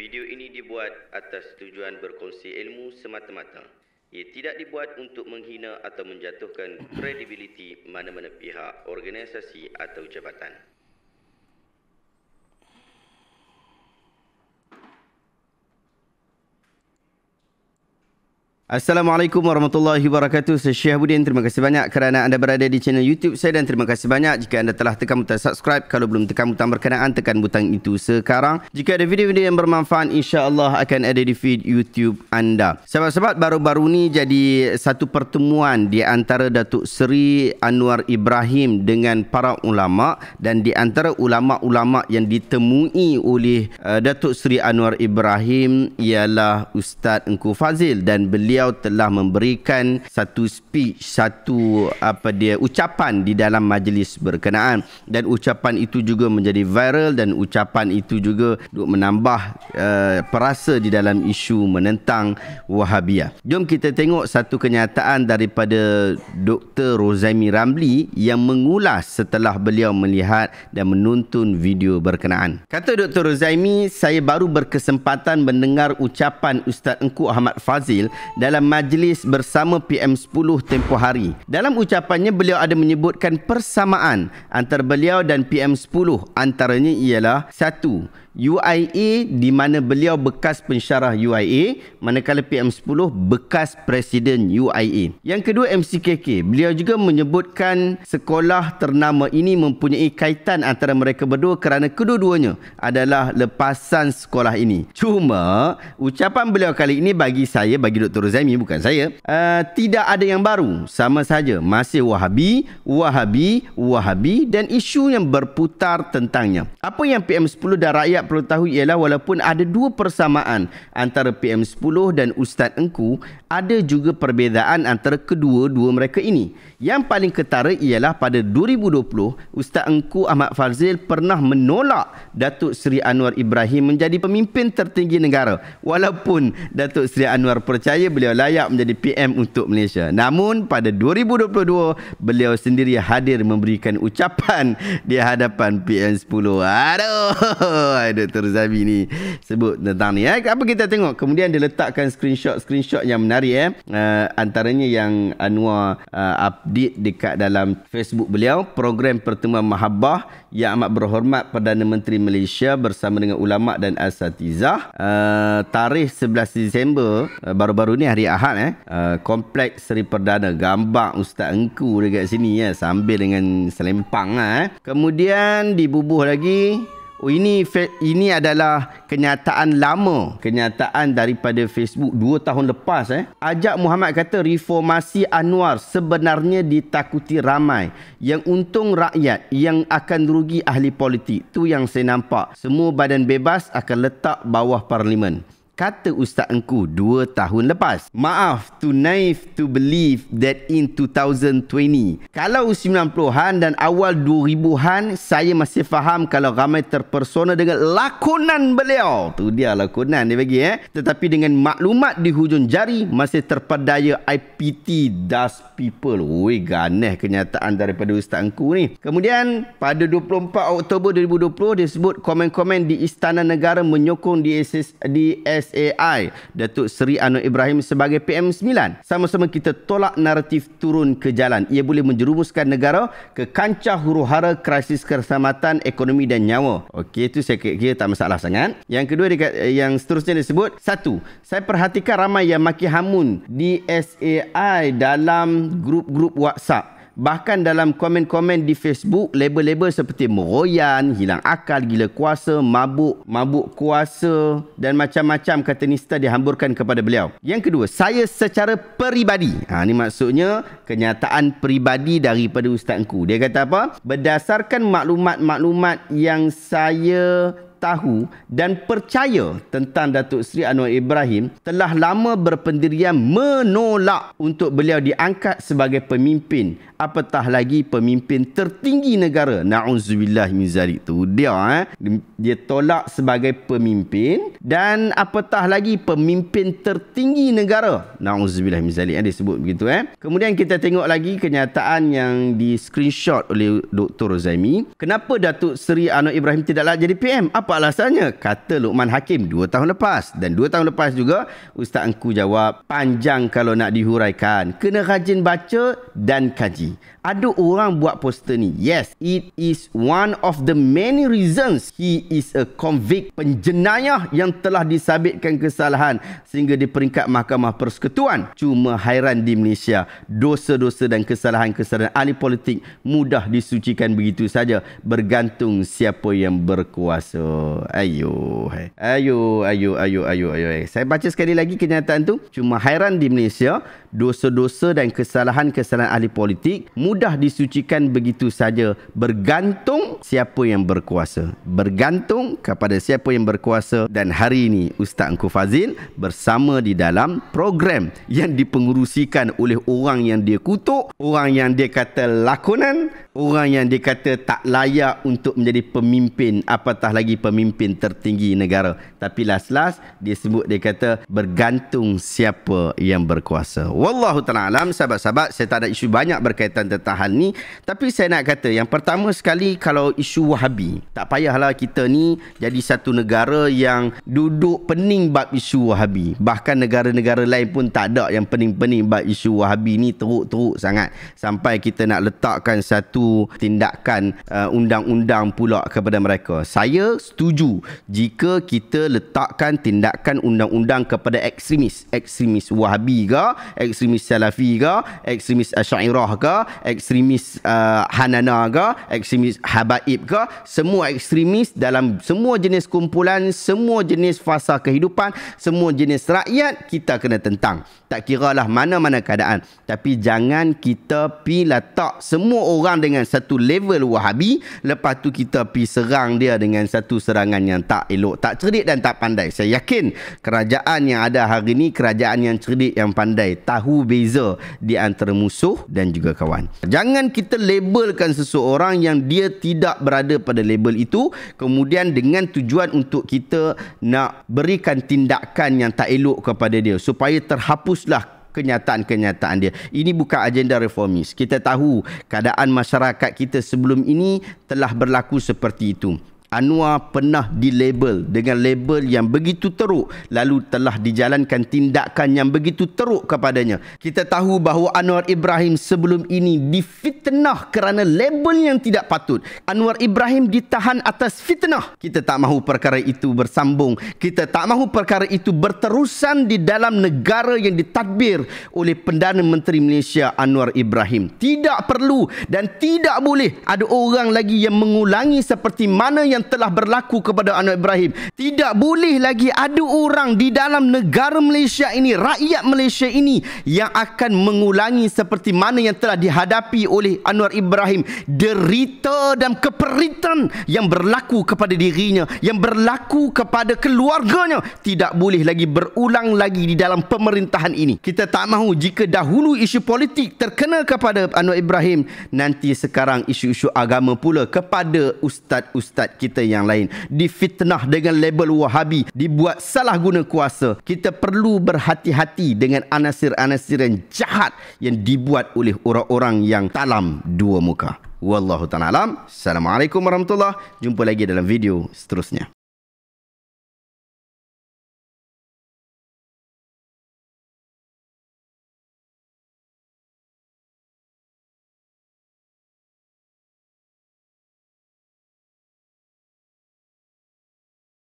Video ini dibuat atas tujuan berkongsi ilmu semata-mata. Ia tidak dibuat untuk menghina atau menjatuhkan kredibiliti mana-mana pihak, organisasi atau jabatan. Assalamualaikum warahmatullahi wabarakatuh. Saya Syekh Budin. Terima kasih banyak kerana anda berada di channel YouTube saya dan terima kasih banyak jika anda telah tekan butang subscribe. Kalau belum tekan butang berkenaan, tekan butang itu sekarang. Jika ada video-video yang bermanfaat, insya-Allah akan ada di feed YouTube anda. Sahabat-sahabat, baru-baru ni jadi satu pertemuan di antara Datuk Seri Anwar Ibrahim dengan para ulama dan di antara ulama-ulama yang ditemui oleh uh, Datuk Seri Anwar Ibrahim ialah Ustaz Engku Fazil dan beliau beliau telah memberikan satu speech satu apa dia ucapan di dalam majlis berkenaan dan ucapan itu juga menjadi viral dan ucapan itu juga duk menambah uh, perasa di dalam isu menentang wahabiah jom kita tengok satu kenyataan daripada Dr Rozaimi Ramli yang mengulas setelah beliau melihat dan menonton video berkenaan kata Dr Rozaimi, saya baru berkesempatan mendengar ucapan Ustaz Engku Ahmad Fazil dan dalam majlis bersama PM10 tempoh hari. Dalam ucapannya beliau ada menyebutkan persamaan antara beliau dan PM10 antaranya ialah satu UIA di mana beliau bekas pensyarah UIA manakala PM10 bekas presiden UIA. Yang kedua MCKK, beliau juga menyebutkan sekolah ternama ini mempunyai kaitan antara mereka berdua kerana kedua-duanya adalah lepasan sekolah ini. Cuma ucapan beliau kali ini bagi saya bagi Dr. Zain Zaimi bukan saya uh, tidak ada yang baru sama saja masih wahabi wahabi wahabi dan isu yang berputar tentangnya apa yang PM10 dan rakyat perlu tahu ialah walaupun ada dua persamaan antara PM10 dan Ustaz Engku ada juga perbezaan antara kedua-dua mereka ini. Yang paling ketara ialah pada 2020, Ustaz Engku Ahmad Fazil pernah menolak Datuk Seri Anwar Ibrahim menjadi pemimpin tertinggi negara. Walaupun Datuk Seri Anwar percaya beliau layak menjadi PM untuk Malaysia. Namun pada 2022, beliau sendiri hadir memberikan ucapan di hadapan PM 10. Aduh, Dr. Zabi ni sebut tentang ni. Eh. Apa kita tengok? Kemudian dia letakkan screenshot-screenshot yang menarik hari eh. Uh, antaranya yang Anwar uh, update dekat dalam Facebook beliau, program pertemuan mahabbah yang amat berhormat Perdana Menteri Malaysia bersama dengan ulama dan asatizah. Uh, tarikh 11 Disember uh, baru-baru ni hari Ahad eh. Uh, Kompleks Seri Perdana Gambar Ustaz Engku dekat sini ya eh, sambil dengan selempang eh. Kemudian dibubuh lagi Oh ini ini adalah kenyataan lama kenyataan daripada Facebook 2 tahun lepas eh ajak Muhammad kata reformasi Anwar sebenarnya ditakuti ramai yang untung rakyat yang akan rugi ahli politik tu yang saya nampak semua badan bebas akan letak bawah parlimen kata ustaz engku 2 tahun lepas. Maaf to naive to believe that in 2020. Kalau 90-an dan awal 2000-an saya masih faham kalau ramai terpersona dengan lakonan beliau. Tu dia lakonan dia bagi eh. Tetapi dengan maklumat di hujung jari masih terpedaya IPT Das People. Woi ganeh kenyataan daripada ustaz engku ni. Kemudian pada 24 Oktober 2020 disebut komen-komen di Istana Negara menyokong di SS, di S SAI Datuk Seri Anwar Ibrahim sebagai PM9. Sama-sama kita tolak naratif turun ke jalan. Ia boleh menjerumuskan negara ke kancah huru-hara krisis keselamatan ekonomi dan nyawa. Okey, itu saya kira tak masalah sangat. Yang kedua dekat eh, yang seterusnya disebut satu. Saya perhatikan ramai yang maki hamun di SAI dalam grup-grup WhatsApp. Bahkan dalam komen-komen di Facebook, label-label seperti meroyan, hilang akal, gila kuasa, mabuk, mabuk kuasa dan macam-macam kata nista dihamburkan kepada beliau. Yang kedua, saya secara peribadi. Ha, ini maksudnya kenyataan peribadi daripada Ustaz Ku. Dia kata apa? Berdasarkan maklumat-maklumat yang saya tahu dan percaya tentang Datuk Seri Anwar Ibrahim telah lama berpendirian menolak untuk beliau diangkat sebagai pemimpin apatah lagi pemimpin tertinggi negara na'udzubillah min zalik tu dia eh dia tolak sebagai pemimpin dan apatah lagi pemimpin tertinggi negara na'udzubillah min zalik eh? dia sebut begitu eh kemudian kita tengok lagi kenyataan yang di screenshot oleh Dr. Zaimi kenapa Datuk Seri Anwar Ibrahim tidaklah jadi PM apa apa alasannya? Kata Luqman Hakim dua tahun lepas. Dan dua tahun lepas juga, Ustaz Engku jawab, panjang kalau nak dihuraikan. Kena rajin baca dan kaji. Ada orang buat poster ni. Yes, it is one of the many reasons he is a convict penjenayah yang telah disabitkan kesalahan sehingga di peringkat Mahkamah Persekutuan. Cuma hairan di Malaysia, dosa-dosa dan kesalahan-kesalahan ahli politik mudah disucikan begitu saja bergantung siapa yang berkuasa. Ayuh. Ayuh, ayuh, ayuh, ayuh, ayuh. Saya baca sekali lagi kenyataan tu. Cuma hairan di Malaysia dosa-dosa dan kesalahan-kesalahan ahli politik mudah disucikan begitu saja bergantung siapa yang berkuasa bergantung kepada siapa yang berkuasa dan hari ini Ustaz Angku Fazil bersama di dalam program yang dipengerusikan oleh orang yang dia kutuk orang yang dia kata lakonan orang yang dia kata tak layak untuk menjadi pemimpin apatah lagi pemimpin tertinggi negara tapi last-last dia sebut dia kata bergantung siapa yang berkuasa Wallahu ta'ala alam sahabat-sahabat saya tak ada isu banyak berkaitan tentang hal ni tapi saya nak kata yang pertama sekali kalau isu wahabi tak payahlah kita ni jadi satu negara yang duduk pening bab isu wahabi bahkan negara-negara lain pun tak ada yang pening-pening bab isu wahabi ni teruk-teruk sangat sampai kita nak letakkan satu tindakan uh, undang-undang pula kepada mereka saya setuju jika kita letakkan tindakan undang-undang kepada ekstremis ekstremis wahabi ke ekstremis Salafi ke, ekstremis Asyairah uh, ke, ekstremis uh, Hanana ke, ekstremis Habaib ke, semua ekstremis dalam semua jenis kumpulan, semua jenis fasa kehidupan, semua jenis rakyat kita kena tentang. Tak kira lah mana-mana keadaan. Tapi jangan kita pi letak semua orang dengan satu level wahabi, lepas tu kita pi serang dia dengan satu serangan yang tak elok, tak cerdik dan tak pandai. Saya yakin kerajaan yang ada hari ini, kerajaan yang cerdik, yang pandai. Tak tahu beza di antara musuh dan juga kawan. Jangan kita labelkan seseorang yang dia tidak berada pada label itu kemudian dengan tujuan untuk kita nak berikan tindakan yang tak elok kepada dia supaya terhapuslah kenyataan-kenyataan dia. Ini bukan agenda reformis. Kita tahu keadaan masyarakat kita sebelum ini telah berlaku seperti itu. Anwar pernah dilabel dengan label yang begitu teruk lalu telah dijalankan tindakan yang begitu teruk kepadanya. Kita tahu bahawa Anwar Ibrahim sebelum ini difitnah kerana label yang tidak patut. Anwar Ibrahim ditahan atas fitnah. Kita tak mahu perkara itu bersambung. Kita tak mahu perkara itu berterusan di dalam negara yang ditadbir oleh Perdana Menteri Malaysia Anwar Ibrahim. Tidak perlu dan tidak boleh ada orang lagi yang mengulangi seperti mana yang yang telah berlaku kepada Anwar Ibrahim. Tidak boleh lagi ada orang di dalam negara Malaysia ini, rakyat Malaysia ini yang akan mengulangi seperti mana yang telah dihadapi oleh Anwar Ibrahim. Derita dan keperitan yang berlaku kepada dirinya, yang berlaku kepada keluarganya. Tidak boleh lagi berulang lagi di dalam pemerintahan ini. Kita tak mahu jika dahulu isu politik terkena kepada Anwar Ibrahim, nanti sekarang isu-isu agama pula kepada ustaz-ustaz kita kita yang lain. Difitnah dengan label wahabi. Dibuat salah guna kuasa. Kita perlu berhati-hati dengan anasir-anasir yang jahat yang dibuat oleh orang-orang yang talam dua muka. Wallahu ta'ala alam. Assalamualaikum warahmatullahi Jumpa lagi dalam video seterusnya.